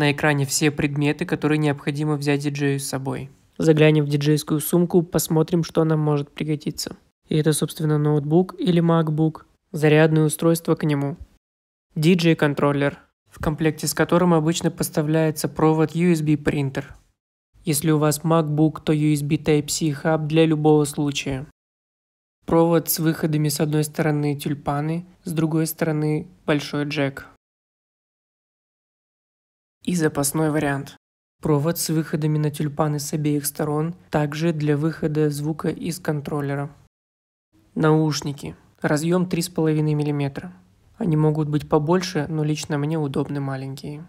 На экране все предметы, которые необходимо взять диджею с собой. Заглянем в диджейскую сумку, посмотрим, что нам может пригодиться. И это, собственно, ноутбук или MacBook, зарядное устройство к нему, DJ-контроллер, в комплекте с которым обычно поставляется провод USB-принтер. Если у вас MacBook, то USB Type-C хаб для любого случая. Провод с выходами с одной стороны тюльпаны, с другой стороны большой джек и запасной вариант. Провод с выходами на тюльпаны с обеих сторон, также для выхода звука из контроллера. Наушники. Разъем 3,5 мм. Они могут быть побольше, но лично мне удобны маленькие.